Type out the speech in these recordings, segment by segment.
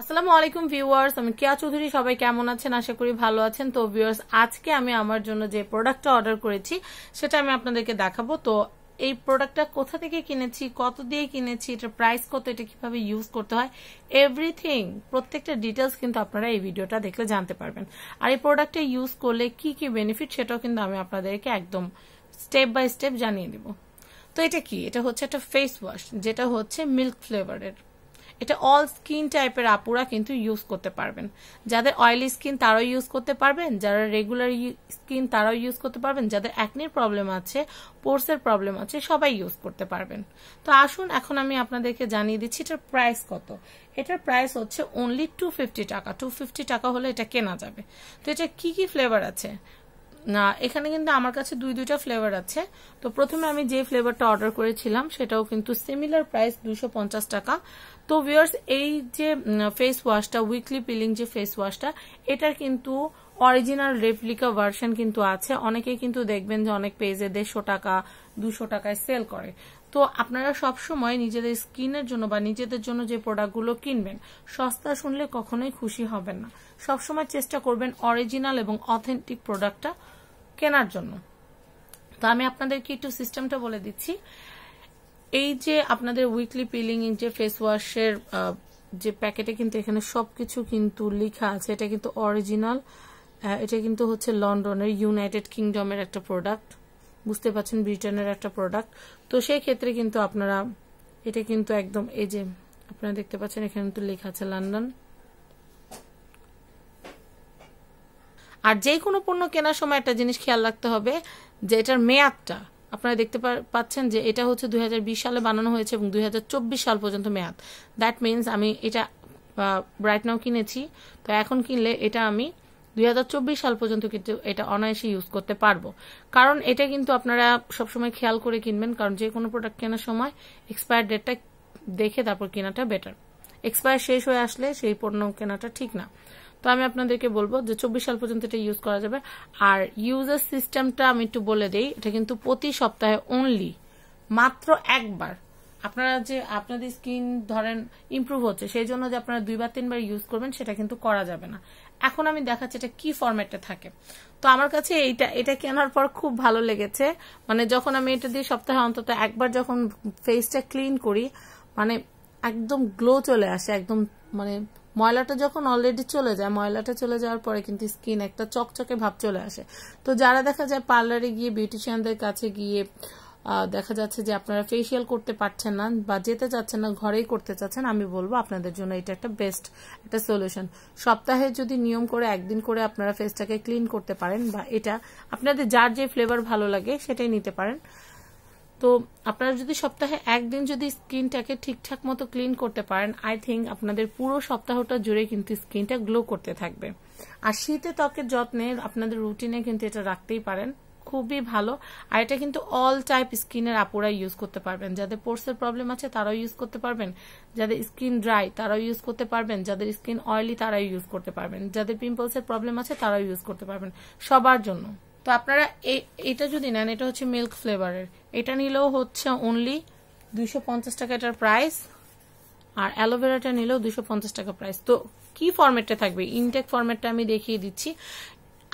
আসসালামু আলাইকুম ভিউয়ার্স আমি কেয়া চৌধুরী সবাই কেমন আছেন আশা করি ভালো আছেন তো ভিউয়ার্স আজকে আমি আমার জন্য যে প্রোডাক্টটা অর্ডার করেছি সেটা আমি আপনাদেরকে দেখাবো তো এই প্রোডাক্টটা কোথা থেকে কিনেছি কত দিয়ে কিনেছি এটা প্রাইস কত এটা কিভাবে ইউজ করতে হয় এভরিথিং প্রত্যেকটা ডিটেলস কিন্তু আপনারা এই ভিডিওটা দেখলে জানতে পারবেন আর এই প্রোডাক্টটা ইউজ করলে কি কি বেনিফিট সেটাও কিন্তু আমি আপনাদেরকে একদম স্টেপ বাই স্টেপ জানিয়ে দিব তো এটা কি এটা হচ্ছে একটা ফেস ওয়াশ যেটা হচ্ছে মিল্ক ফ্লেভারের এটা অল স্কিন টাইপের আপুরা কিন্তু ইউজ করতে পারবেন যাদের অয়েলি স্কিন তারাও ইউজ করতে পারবেন যারা রেগুলার স্কিন তারাও ইউজ করতে পারবেন যাদের অ্যাকনির প্রবলেম আছে পোর্সের প্রবলেম আছে সবাই ইউজ করতে পারবেন তো আসুন এখন আমি আপনাদেরকে জানিয়ে দিচ্ছি এটার প্রাইস কত এটার প্রাইস হচ্ছে অনলি টু টাকা টু টাকা হলে এটা কেনা যাবে তো এটা কি কি ফ্লেভার আছে না এখানে কিন্তু আমার কাছে দুই দুইটা ফ্লেভার আছে তো প্রথমে আমি যে ফ্লেভারটা অর্ডার করেছিলাম সেটাও কিন্তু সিমিলার প্রাইস দুশো টাকা তো ভিওর্স এই যে ফেস ওয়াশটা উইকলি পিলিং যে ফেস ওয়াশটা এটার কিন্তু অরিজিনাল রেপ্লিকা ভার্সন কিন্তু আছে অনেকেই কিন্তু দেখবেন যে অনেক পেজে দেড়শো টাকা দুশো টাকায় সেল করে তো আপনারা সব সময় নিজেদের স্কিনের জন্য বা নিজেদের জন্য যে প্রোডাক্টগুলো কিনবেন সস্তা শুনলে কখনোই খুশি হবেন না সবসময় চেষ্টা করবেন অরিজিনাল এবং অথেন্টিক প্রোডাক্টটা কেনার জন্য তো আমি আপনাদেরকে একটু সিস্টেমটা বলে দিচ্ছি এই যে আপনাদের উইকলি পিলিং যে ফেস ওয়াশের যে প্যাকেটে কিন্তু এখানে সবকিছু কিন্তু লেখা আছে এটা কিন্তু অরিজিনাল এটা কিন্তু হচ্ছে লন্ডনের ইউনাইটেড কিংডমের একটা প্রোডাক্ট বুঝতে পারছেন ব্রিটেনের একটা প্রোডাক্ট তো সেই ক্ষেত্রে কিন্তু আপনারা এটা কিন্তু একদম এই যে আপনারা দেখতে পাচ্ছেন এখানে তো লেখা আছে লন্ডন আর যে কোনো পণ্য কেনার সময় একটা জিনিস খেয়াল রাখতে হবে যে এটার মেয়াদটা আপনারা দেখতে পাচ্ছেন যে এটা হচ্ছে দুই সালে বানানো হয়েছে এবং দুই সাল পর্যন্ত মেয়াদ দ্যাট মিনস আমি এটা রাইট নাও কিনেছি তো এখন কিনলে এটা আমি দুই সাল পর্যন্ত কিন্তু এটা অনায়াসে ইউজ করতে পারবো কারণ এটা কিন্তু আপনারা সবসময় খেয়াল করে কিনবেন কারণ যে কোনো প্রোডাক্ট কেনার সময় এক্সপায়ার ডেটটা দেখে তারপর কেনাটা বেটার এক্সপায়ার শেষ হয়ে আসলে সেই পণ্য কেনাটা ঠিক না তো আমি আপনাদেরকে বলবো যে চব্বিশ সাল পর্যন্ত এটা ইউজ করা যাবে আর ইউজার সিস্টেমটা আমি একটু বলে দিই এটা কিন্তু প্রতি সপ্তাহে অনলি মাত্র একবার আপনারা যে আপনাদের স্কিন ধরেন ইম্প্রুভ হচ্ছে সেই জন্য যে আপনারা দুইবার তিনবার ইউজ করবেন সেটা কিন্তু করা যাবে না এখন আমি দেখাচ্ছি এটা কি ফরম্যাটে থাকে তো আমার কাছে এইটা এটা কেনার পর খুব ভালো লেগেছে মানে যখন আমি এটা দিয়ে সপ্তাহে অন্তত একবার যখন ফেসটা ক্লিন করি মানে একদম গ্লো চলে আসে একদম মানে ময়লাটা যখন অলরেডি চলে যায় ময়লাটা চলে যাওয়ার পরে কিন্তু স্কিন একটা চকচকে ভাব চলে আসে তো যারা দেখা যায় পার্লারে গিয়ে বিউটিশিয়ানদের কাছে গিয়ে দেখা যাচ্ছে যে আপনারা ফেসিয়াল করতে পারছেন না বা যেতে চাচ্ছেন না ঘরেই করতে চাচ্ছেন আমি বলবো আপনাদের জন্য এটা একটা বেস্ট একটা সলিউশন সপ্তাহে যদি নিয়ম করে একদিন করে আপনারা ফেসটাকে ক্লিন করতে পারেন বা এটা আপনাদের যার যে ফ্লেভার ভালো লাগে সেটাই নিতে পারেন তো আপনারা যদি সপ্তাহে একদিন যদি স্কিনটাকে ঠিকঠাক মতো ক্লিন করতে পারেন আই থিঙ্ক আপনাদের পুরো সপ্তাহটা জুড়ে কিন্তু স্কিনটা গ্লো করতে থাকবে আর শীতে ত্বকের যত্নে আপনাদের রুটিনে কিন্তু এটা রাখতেই পারেন খুবই ভালো আর এটা কিন্তু অল টাইপ স্কিনের আপুরাই ইউজ করতে পারবেন যাদের পোর্সের প্রবলেম আছে তারাও ইউজ করতে পারবেন যাদের স্কিন ড্রাই তারাও ইউজ করতে পারবেন যাদের স্কিন অয়েলি তারাও ইউজ করতে পারবেন যাদের পিম্পলসের প্রবলেম আছে তারাও ইউজ করতে পারবেন সবার জন্য তো আপনারা এটা যদি নেন এটা হচ্ছে মিল্ক ফ্লেভারের এটা নিলেও হচ্ছে অনলি দুইশো টাকা এটার প্রাইস আর অ্যালোভেরাটা নিলেও দুশো টাকা প্রাইস তো কি ফর্মেটটা থাকবে ইনটেক ফর্মেটটা আমি দেখিয়ে দিচ্ছি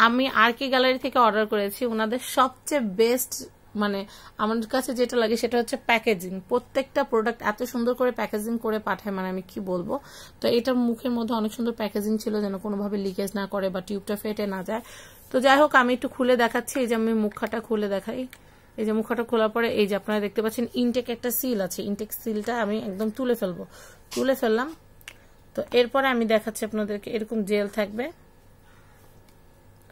আমি আর কে গ্যালারি থেকে অর্ডার করেছি ওনাদের সবচেয়ে বেস্ট মানে আমার কাছে যেটা লাগে সেটা হচ্ছে প্যাকেজিং প্রত্যেকটা প্রোডাক্ট এত সুন্দর করে প্যাকেজিং করে পাঠায় মানে আমি কি বলবো তো এটা মুখের মধ্যে অনেক সুন্দর প্যাকেজিং ছিল যেন কোনোভাবে লিকেজ না করে বা টিউবটা ফেটে না যায় তো যাই হোক আমি একটু খুলে দেখাচ্ছি এই যে আমি মুখাটা খুলে দেখাই এই যে মুখাটা খোলার পরে এই যে আপনারা দেখতে পাচ্ছেন ইনটেক একটা সিল আছে ইনটেক সিলটা আমি একদম তুলে ফেলবো তুলে ফেললাম তো এরপরে আমি দেখাচ্ছি আপনাদেরকে এরকম জেল থাকবে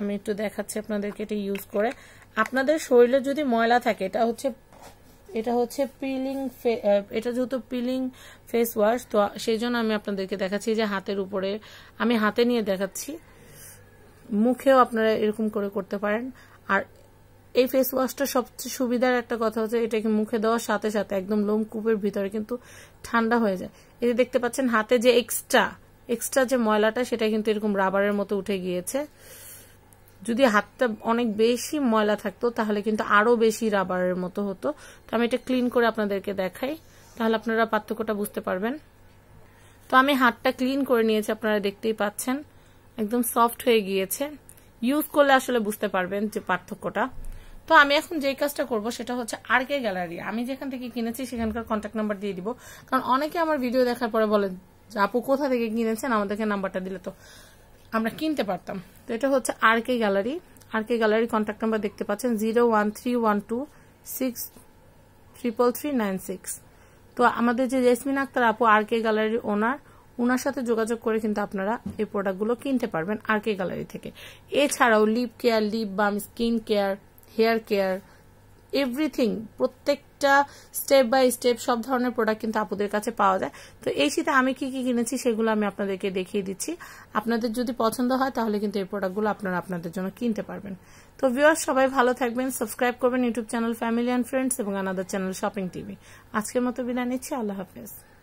আমি একটু দেখাচ্ছি আপনাদেরকে এটা ইউজ করে আপনাদের শরীরে যদি ময়লা থাকে এটা হচ্ছে এটা হচ্ছে পিলিং এটা যেহেতু পিলিং ফেস ওয়াশ তো সেই জন্য আমি আপনাদেরকে দেখাচ্ছি যে হাতের উপরে আমি হাতে নিয়ে দেখাচ্ছি মুখেও আপনারা এরকম করে করতে পারেন আর এই ফেস ওয়াশটা সবচেয়ে সুবিধার একটা কথা হচ্ছে এটাকে মুখে দেওয়ার সাথে সাথে একদম লোম কূপের ভিতরে কিন্তু ঠান্ডা হয়ে যায় এই যে দেখতে পাচ্ছেন হাতে যে এক্সট্রা এক্সট্রা যে ময়লাটা সেটা কিন্তু এরকম রাবারের মতো উঠে গিয়েছে যদি হাতটা অনেক বেশি ময়লা থাকতো তাহলে কিন্তু আরও বেশি রাবারের মতো হতো তো আমি এটা ক্লিন করে আপনাদেরকে দেখাই তাহলে আপনারা পার্থক্যটা বুঝতে পারবেন তো আমি হাতটা ক্লিন করে নিয়েছি আপনারা দেখতেই পাচ্ছেন একদম সফট হয়ে গিয়েছে ইউজ করলে আসলে বুঝতে পারবেন যে পার্থক্যটা তো আমি এখন যেই কাজটা করব সেটা হচ্ছে আর কে গ্যালারি আমি যেখান থেকে কিনেছি সেখানকার কন্ট্যাক্ট নাম্বার দিয়ে দিব কারণ অনেকে আমার ভিডিও দেখার পরে বলেন যে আপু কোথা থেকে কিনেছেন আমাদেরকে নাম্বারটা দিলে তো আমরা কিনতে পারতাম তো এটা হচ্ছে R K gallery R K gallery contact number দেখতে পাচ্ছেন zero one three one two six triple three nine six তো আমাদের যে জেসমিন আক্তার আপু আর কে গ্যালারির ওনার ওনার সাথে যোগাযোগ করে কিন্তু আপনারা এই প্রোডাক্টগুলো কিনতে পারবেন আর কে গ্যালারি থেকে এছাড়াও lip care lip balm skin care hair care everything প্রত্যেকটা স্টেপ বাই স্টেপ সব ধরনের প্রোডাক্ট কিন্তু আপুদের কাছে পাওয়া যায় তো এই শীতে আমি কি কি কিনেছি সেগুলো আমি আপনাদেরকে দেখিয়ে দিচ্ছি আপনাদের যদি পছন্দ হয় তাহলে কিন্তু এই প্রোডাক্টগুলো আপনারা আপনাদের জন্য কিনতে পারবেন তো ভিউয়ার সবাই ভালো থাকবেন সাবস্ক্রাইব করবেন YouTube channel family and friends এবং আনাদার চ্যানেল শপিং টিভি আজকের মতো বিদায় নিচ্ছি আল্লাহ হাফেজ